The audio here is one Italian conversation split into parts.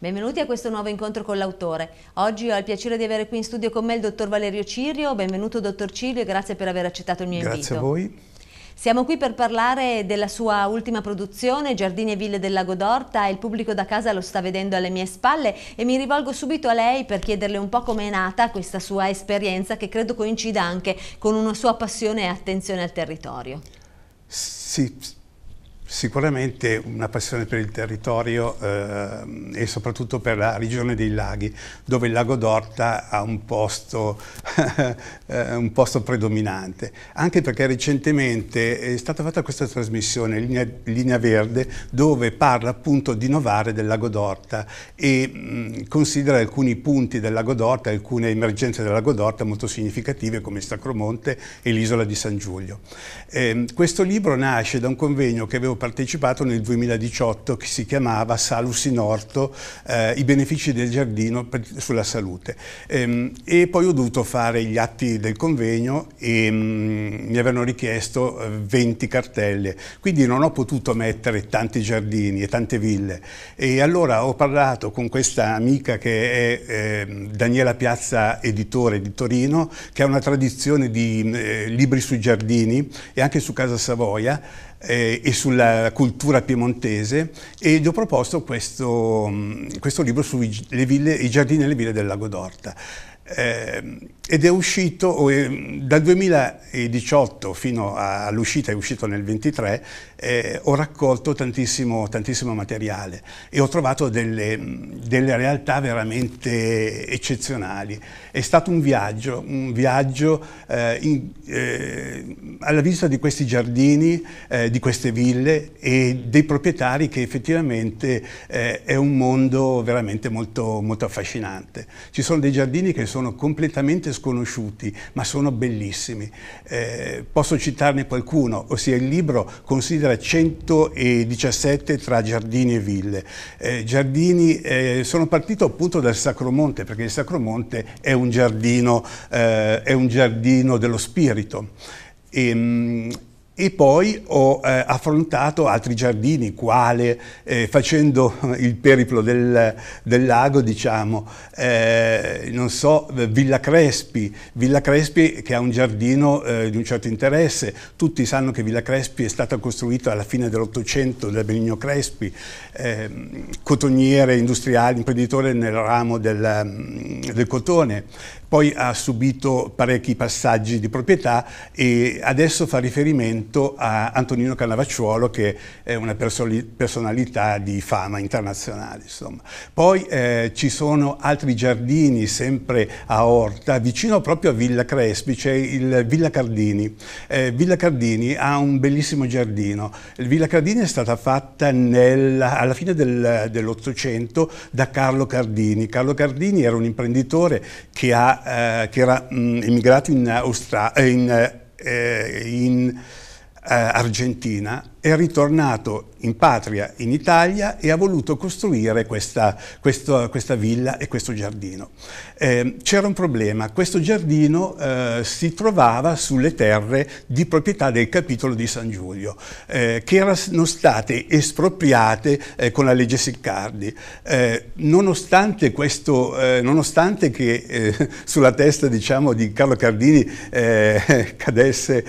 Benvenuti a questo nuovo incontro con l'autore. Oggi ho il piacere di avere qui in studio con me il dottor Valerio Cirio. Benvenuto dottor Cirio e grazie per aver accettato il mio grazie invito. Grazie a voi. Siamo qui per parlare della sua ultima produzione, Giardini e Ville del Lago d'Orta, il pubblico da casa lo sta vedendo alle mie spalle e mi rivolgo subito a lei per chiederle un po' come è nata questa sua esperienza che credo coincida anche con una sua passione e attenzione al territorio. Sì, Sicuramente una passione per il territorio eh, e soprattutto per la regione dei laghi, dove il lago d'Orta ha un posto, eh, un posto, predominante. Anche perché recentemente è stata fatta questa trasmissione, Linea, Linea Verde, dove parla appunto di Novare del lago d'Orta e mh, mm, considera alcuni punti del lago d'Orta, alcune emergenze del lago d'Orta molto significative come Sacromonte e l'isola di San Giulio. Eh, questo libro nasce da un convegno che avevo partecipato nel 2018 che si chiamava Salus in Orto, eh, i benefici del giardino per, sulla salute. Ehm, e poi ho dovuto fare gli atti del convegno e mh, mm, mi avevano richiesto 20 eh, cartelle, quindi non ho potuto mettere tanti giardini e tante ville. E allora ho parlato con questa amica che è eh, Daniela Piazza, editore di Torino, che ha una tradizione di mm, eh, libri sui giardini e anche su Casa Savoia, eh, e sulla cultura piemontese ed ho proposto questo, questo libro sui giardini e le ville del Lago d'Orta. Eh, ed è uscito eh, dal 2018 fino all'uscita, è uscito nel 23, eh, ho raccolto tantissimo, tantissimo, materiale e ho trovato delle, delle, realtà veramente eccezionali. È stato un viaggio, un viaggio eh, in, eh, alla vista di questi giardini, eh, di queste ville e dei proprietari che effettivamente eh, è un mondo veramente molto, molto affascinante. Ci sono dei giardini che sono completamente sconosciuti ma sono bellissimi. Eh, posso citarne qualcuno, ossia il libro considera chilometri 117 tra giardini e ville. Eh, giardini, eh, sono partito appunto dal Sacromonte, perché il Sacromonte è un giardino, eh, è un giardino dello spirito. E, ehm, e poi ho eh, affrontato altri giardini, quale eh, facendo il periplo del, del lago, diciamo, eh, non so, Villa Crespi, Villa Crespi che ha un giardino eh, di un certo interesse, tutti sanno che Villa Crespi è stata costruita alla fine dell'Ottocento da Benigno Crespi, ehm, cotoniere industriale, imprenditore nel ramo del, del cotone, poi ha subito parecchi passaggi di proprietà e adesso fa riferimento a Antonino Cannavacciuolo che è una personalità di fama internazionale. Insomma. Poi eh, ci sono altri giardini sempre a Orta, vicino proprio a Villa Crespi, c'è il Villa Cardini. Eh, Villa Cardini ha un bellissimo giardino. Il Villa Cardini è stata fatta nel, alla fine del, dell'Ottocento da Carlo Cardini. Carlo Cardini era un imprenditore imprenditore che, ha, eh, che era mh, mm, emigrato in, Austra- eh, in, eh, in eh, Argentina è ritornato in patria, in Italia, e ha voluto costruire questa, questa, questa villa e questo giardino. Eh, C'era un problema, questo giardino eh, si trovava sulle terre di proprietà del capitolo di San Giulio, eh, che erano state espropriate eh, con la legge Siccardi. Eh, nonostante, questo, eh, nonostante che sulla testa diciamo, di Carlo Cardini cadesse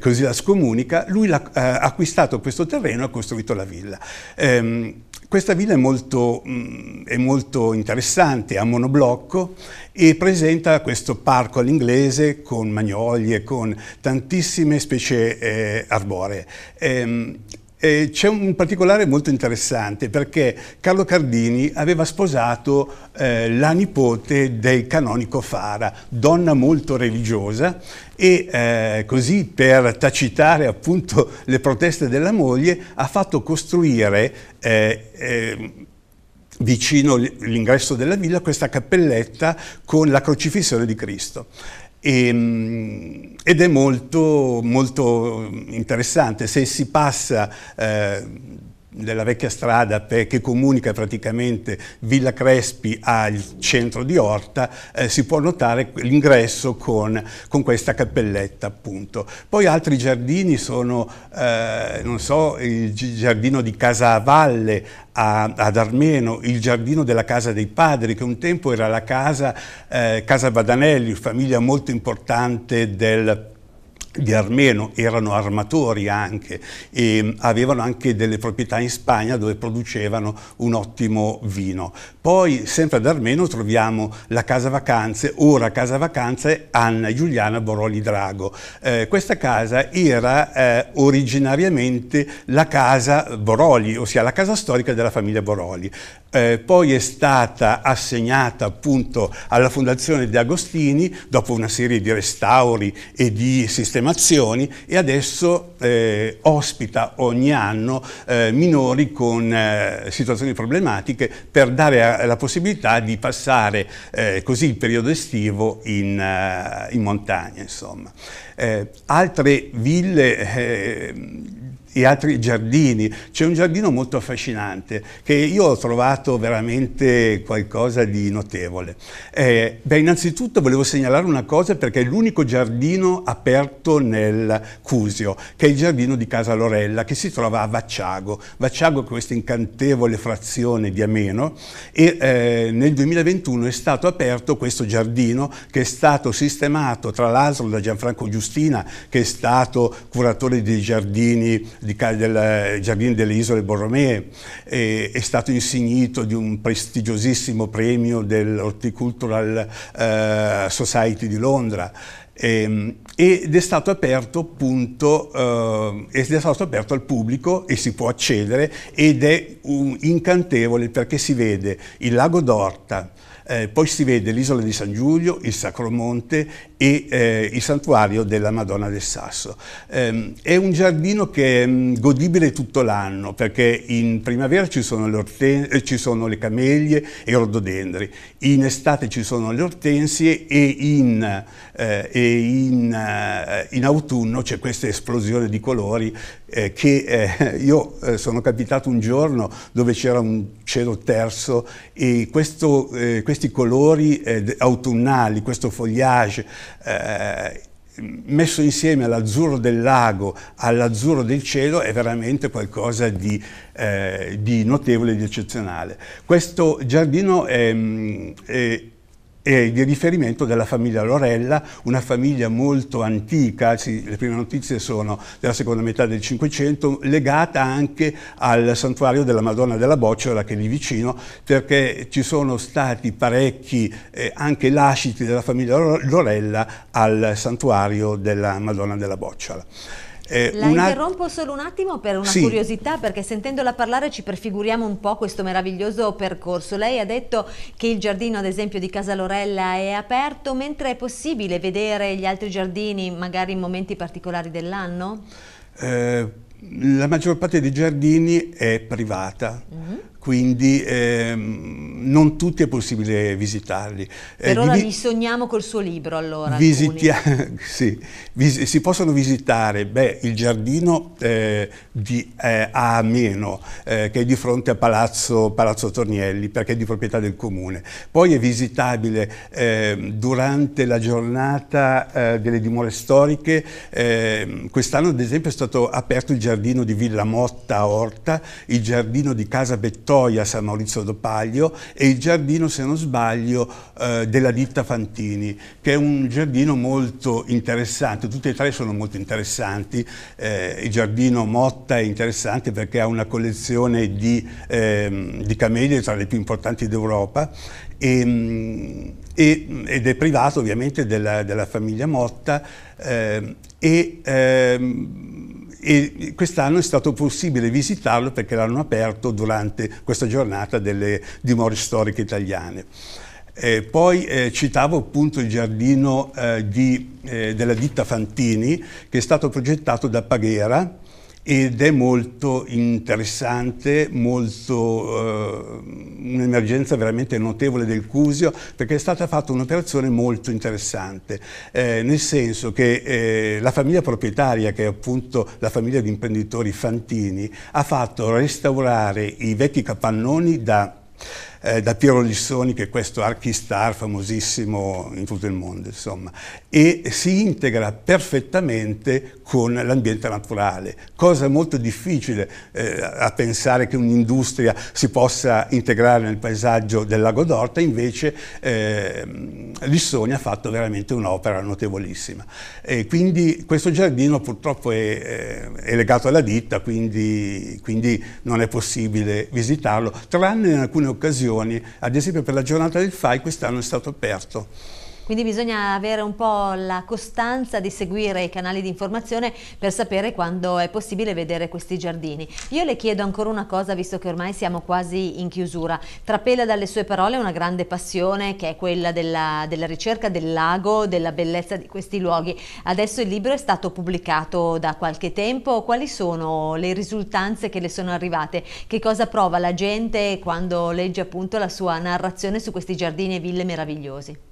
così la scomunica, lui la acquistato questo terreno e ha costruito la villa. Ehm, questa villa è molto, mh, mm, è molto interessante, ha monoblocco e presenta questo parco all'inglese con magnolie, con tantissime specie eh, arboree. Ehm, eh, c'è un particolare molto interessante perché Carlo Cardini aveva sposato eh, la nipote del canonico Fara, donna molto religiosa e eh, così per tacitare appunto le proteste della moglie ha fatto costruire eh, eh, vicino all'ingresso della villa questa cappelletta con la crocifissione di Cristo. E, ehm, ed è molto, molto interessante se si passa eh, della vecchia strada che comunica praticamente Villa Crespi al centro di Orta, eh, si può notare l'ingresso con, con, questa cappelletta appunto. Poi altri giardini sono, eh, non so, il giardino di Casa Valle a, ad Armeno, il giardino della Casa dei Padri, che un tempo era la casa, eh, casa Badanelli, famiglia molto importante del Padre di armeno erano armatori anche e mm, avevano anche delle proprietà in Spagna dove producevano un ottimo vino. Poi sempre ad Armeno troviamo la Casa Vacanze, ora Casa Vacanze Anna Giuliana Boroli Drago. Eh, questa casa era eh, originariamente la casa Boroli, ossia la casa storica della famiglia Boroli eh, poi è stata assegnata appunto alla Fondazione De Agostini dopo una serie di restauri e di sistemazioni e adesso eh, ospita ogni anno eh, minori con eh, situazioni problematiche per dare la possibilità di passare eh, così il periodo estivo in, eh, in montagna. Insomma. altre ville e altri giardini. C'è un giardino molto affascinante che io ho trovato veramente qualcosa di notevole. Eh, beh, innanzitutto volevo segnalare una cosa perché è l'unico giardino aperto nel Cusio, che è il giardino di Casa Lorella, che si trova a Vacciago. Vacciago è questa incantevole frazione di Ameno e eh, nel 2021 è stato aperto questo giardino che è stato sistemato tra l'altro da Gianfranco Giustina, che è stato curatore dei giardini di, del eh, Giardino delle Isole Borromee, e, è stato insignito di un prestigiosissimo premio dell'Horticultural eh, Society di Londra ehm, ed è stato aperto appunto eh, è stato aperto al pubblico e si può accedere ed è incantevole perché si vede il lago d'Orta eh, poi si vede l'isola di San Giulio, il Sacro Monte e eh, il santuario della Madonna del Sasso. Eh, è un giardino che è mm, godibile tutto l'anno perché in primavera ci sono, le, eh, ci sono le camelie e i rododendri, in estate ci sono le ortensie e in, eh, e in, eh, in autunno c'è questa esplosione di colori eh, che eh, io eh, sono capitato un giorno dove c'era un cielo terzo e questo, eh, questi colori eh, autunnali, questo foliage eh, messo insieme all'azzurro del lago, all'azzurro del cielo, è veramente qualcosa di, eh, di notevole, di eccezionale. Questo giardino è, mm, è e di riferimento della famiglia Lorella, una famiglia molto antica, sì, le prime notizie sono della seconda metà del Cinquecento, legata anche al santuario della Madonna della Bocciola che è lì vicino, perché ci sono stati parecchi eh, anche lasciti della famiglia Lorella al santuario della Madonna della Bocciola. Eh, la una... interrompo solo un attimo per una sì. curiosità, perché sentendola parlare ci prefiguriamo un po' questo meraviglioso percorso. Lei ha detto che il giardino, ad esempio, di Casa Lorella è aperto, mentre è possibile vedere gli altri giardini magari in momenti particolari dell'anno? Eh, la maggior parte dei giardini è privata. Mm -hmm quindi ehm, non tutti è possibile visitarli. Eh, per eh, ora li sogniamo col suo libro allora. Visitia- sì, vis si possono visitare beh, il giardino eh, di eh, Ameno, eh, che è di fronte a Palazzo, Palazzo, Tornielli, perché è di proprietà del comune. Poi è visitabile ehm, durante la giornata eh, delle dimore storiche, ehm, quest'anno ad esempio è stato aperto il giardino di Villa Motta a Orta, il giardino di Casa Bettoni, Tettoia San Maurizio d'Opaglio e il giardino, se non sbaglio, eh, della ditta Fantini, che è un giardino molto interessante, tutti e tre sono molto interessanti, eh, il giardino Motta è interessante perché ha una collezione di, eh, di camelie tra le più importanti d'Europa ehm, e, ed è privato ovviamente della, della famiglia Motta ehm, e ehm, e quest'anno è stato possibile visitarlo perché l'hanno aperto durante questa giornata delle dimore storiche italiane. Eh, poi eh, citavo appunto il giardino eh, di, eh, della ditta Fantini che è stato progettato da Paghera ed è molto interessante, molto, eh, un'emergenza veramente notevole del Cusio perché è stata fatta un'operazione molto interessante, eh, nel senso che eh, la famiglia proprietaria, che è appunto la famiglia di imprenditori Fantini, ha fatto restaurare i vecchi capannoni da eh, da Piero Lissoni, che è questo archistar famosissimo in tutto il mondo, insomma, e si integra perfettamente con l'ambiente naturale, cosa molto difficile eh, a pensare che un'industria si possa integrare nel paesaggio del lago d'Orta, invece eh, Lissoni ha fatto veramente un'opera notevolissima. E quindi questo giardino purtroppo è, eh, è legato alla ditta, quindi, quindi non è possibile visitarlo, tranne in alcune occasioni occasioni, ad esempio per la giornata del FAI quest'anno è stato aperto quindi bisogna avere un po' la costanza di seguire i canali di informazione per sapere quando è possibile vedere questi giardini. Io le chiedo ancora una cosa, visto che ormai siamo quasi in chiusura. Trapela dalle sue parole una grande passione che è quella della, della ricerca del lago, della bellezza di questi luoghi. Adesso il libro è stato pubblicato da qualche tempo. Quali sono le risultanze che le sono arrivate? Che cosa prova la gente quando legge appunto la sua narrazione su questi giardini e ville meravigliosi?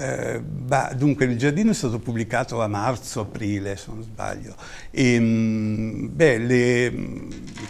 Eh, bah, dunque, il giardino è stato pubblicato a marzo-aprile, se non sbaglio. E, ehm, mh, beh, le,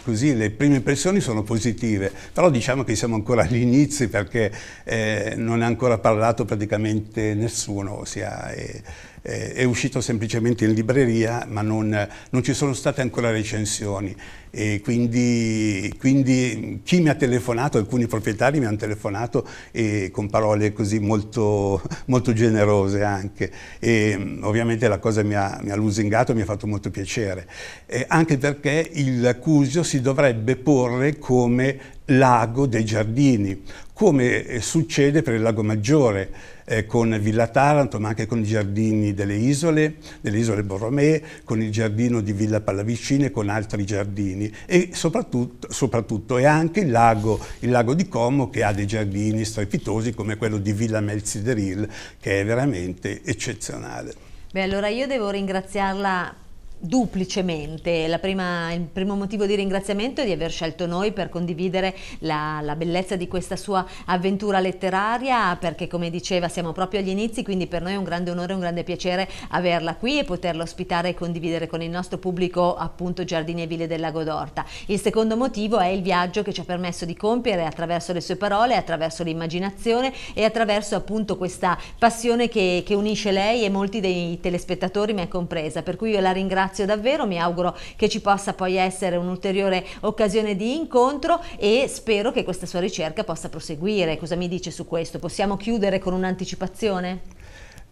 così, le, prime impressioni sono positive, però diciamo che siamo ancora agli inizi perché eh, non è ancora parlato praticamente nessuno, ossia, eh, eh, è uscito semplicemente in libreria ma non, non ci sono state ancora recensioni e quindi, quindi, chi mi ha telefonato, alcuni proprietari mi hanno telefonato e, con parole così molto, molto generose anche e ovviamente la cosa mi ha, mi ha lusingato mi ha fatto molto piacere eh, anche perché il Cusio si dovrebbe porre come lago dei giardini come eh, succede per il lago Maggiore eh, con Villa Taranto, ma anche con i giardini delle isole, delle isole Borromee, con il giardino di Villa Pallavicina e con altri giardini. E soprattutto, soprattutto è anche il lago, il lago, di Como che ha dei giardini strepitosi come quello di Villa Melzideril, che è veramente eccezionale. Beh, allora io devo ringraziarla duplicemente. Prima, il primo motivo di ringraziamento è di aver scelto noi per condividere la, la, bellezza di questa sua avventura letteraria, perché come diceva siamo proprio agli inizi, quindi per noi è un grande onore, un grande piacere averla qui e poterla ospitare e condividere con il nostro pubblico appunto Giardini e Ville del Lago d'Orta. Il secondo motivo è il viaggio che ci ha permesso di compiere attraverso le sue parole, attraverso l'immaginazione e attraverso appunto questa passione che, che unisce lei e molti dei telespettatori, me compresa, per cui io la ringrazio ringrazio davvero, mi auguro che ci possa poi essere un'ulteriore occasione di incontro e spero che questa sua ricerca possa proseguire. Cosa mi dice su questo? Possiamo chiudere con un'anticipazione?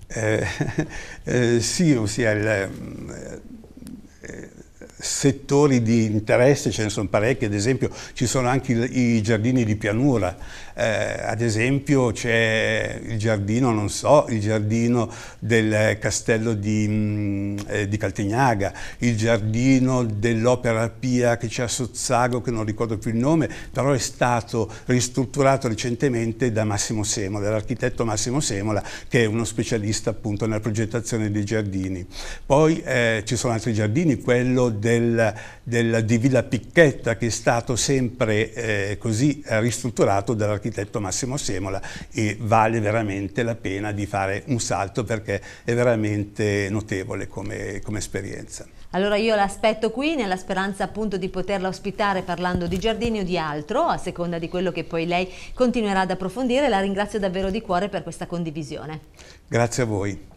Eh, eh, sì, ossia il, eh, settori di interesse, ce ne sono parecchi, ad esempio ci sono anche i, giardini di pianura, eh, ad esempio c'è il giardino, non so, il giardino del castello di, mh, mm, eh, di Caltignaga, il giardino dell'opera Pia che c'è a Sozzago, che non ricordo più il nome, però è stato ristrutturato recentemente da Massimo Semola, dall'architetto Massimo Semola, che è uno specialista appunto nella progettazione dei giardini. Poi eh, ci sono altri giardini, quello del del, del, di Villa Picchetta che è stato sempre eh, così ristrutturato dall'architetto Massimo Semola e vale veramente la pena di fare un salto perché è veramente notevole come, come esperienza. Allora io l'aspetto qui nella speranza appunto di poterla ospitare parlando di giardini o di altro, a seconda di quello che poi lei continuerà ad approfondire. La ringrazio davvero di cuore per questa condivisione. Grazie a voi.